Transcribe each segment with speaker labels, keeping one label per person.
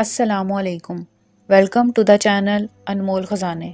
Speaker 1: असलकम welcome to the channel Anmol Khazane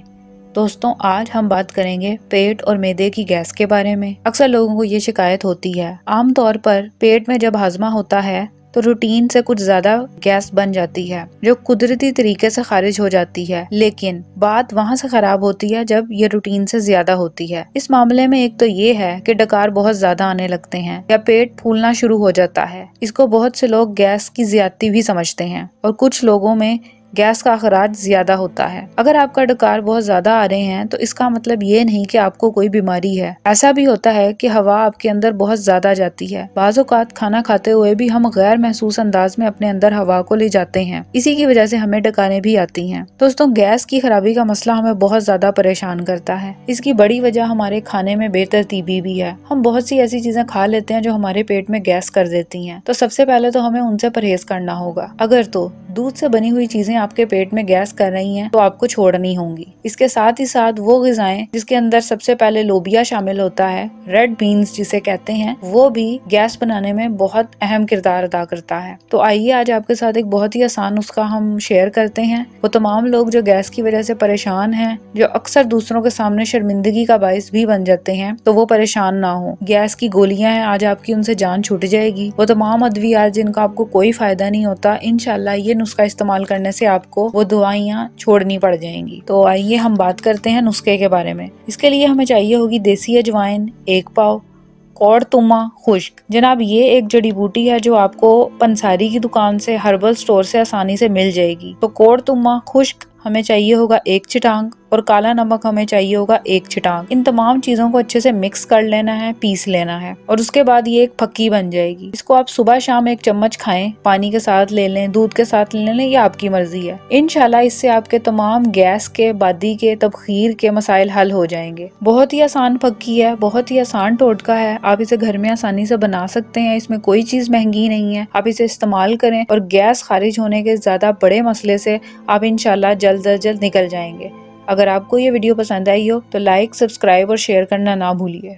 Speaker 1: दोस्तों आज हम बात करेंगे पेट और मैदे की गैस के बारे में अक्सर लोगों को ये शिकायत होती है आमतौर पर पेट में जब हाजमा होता है तो रूटीन से कुछ ज्यादा गैस बन जाती है जो कुदरती तरीके से खारिज हो जाती है लेकिन बात वहाँ से खराब होती है जब ये रूटीन से ज्यादा होती है इस मामले में एक तो ये है कि डकार बहुत ज्यादा आने लगते हैं या पेट फूलना शुरू हो जाता है इसको बहुत से लोग गैस की ज्यादा भी समझते हैं और कुछ लोगों में गैस का अखराज ज़्यादा होता है अगर आपका डकार बहुत ज़्यादा आ रहे हैं तो इसका मतलब ये नहीं कि आपको कोई बीमारी है ऐसा भी होता है कि हवा आपके अंदर बहुत ज़्यादा जाती है बाज़ात खाना खाते हुए भी हम गैर महसूस अंदाज में अपने अंदर हवा को ले जाते हैं इसी की वजह से हमें डकारें भी आती है दोस्तों गैस की खराबी का मसला हमें बहुत ज़्यादा परेशान करता है इसकी बड़ी वजह हमारे खाने में बेतरतीबी भी है हम बहुत सी ऐसी चीज़ें खा लेते हैं जो हमारे पेट में गैस कर देती है तो सबसे पहले तो हमें उनसे परहेज करना होगा अगर तो दूध से बनी हुई चीजें आपके पेट में गैस कर रही हैं तो आपको छोड़नी होंगी इसके साथ ही साथ वो गजाएं जिसके अंदर सबसे पहले लोबिया शामिल होता है रेड बीन्स जिसे कहते हैं वो भी गैस बनाने में बहुत अहम किरदार अदा करता है तो आइए आज आपके साथ एक बहुत ही आसान उसका हम शेयर करते हैं वो तमाम लोग जो गैस की वजह से परेशान है जो अक्सर दूसरों के सामने शर्मिंदगी का बायस भी बन जाते हैं तो वो परेशान ना हो गैस की गोलियां हैं आज आपकी उनसे जान छूट जाएगी वो तमाम अद्वियात जिनका आपको कोई फायदा नहीं होता इनशाला ये नुस्खा इस्तेमाल करने से आपको वो दवाइयाँ छोड़नी पड़ जाएंगी तो आइए हम बात करते हैं नुस्खे के बारे में इसके लिए हमें चाहिए होगी देसी अजवाइन एक पाव कौड़ तुमा खुश्क जनाब ये एक जड़ी बूटी है जो आपको पंसारी की दुकान से हर्बल स्टोर से आसानी से मिल जाएगी तो कौड़ तुमा खुश्क हमें चाहिए होगा एक छिटांग और काला नमक हमें चाहिए होगा एक छिटांग इन तमाम चीज़ों को अच्छे से मिक्स कर लेना है पीस लेना है और उसके बाद ये एक फक्की बन जाएगी इसको आप सुबह शाम एक चम्मच खाएं पानी के साथ ले लें दूध के साथ ले लें ये आपकी मर्जी है इनशाला इससे आपके तमाम गैस के बादी के तबखीर के मसाइल हल हो जाएंगे बहुत ही आसान फक्की है बहुत ही आसान टोटका है आप इसे घर में आसानी से बना सकते हैं इसमें कोई चीज़ महंगी नहीं है आप इसे इस्तेमाल करें और गैस खारिज होने के ज़्यादा बड़े मसले से आप इनशाला जल्द अज जल्द निकल जाएंगे अगर आपको ये वीडियो पसंद आई हो तो लाइक सब्सक्राइब और शेयर करना ना भूलिए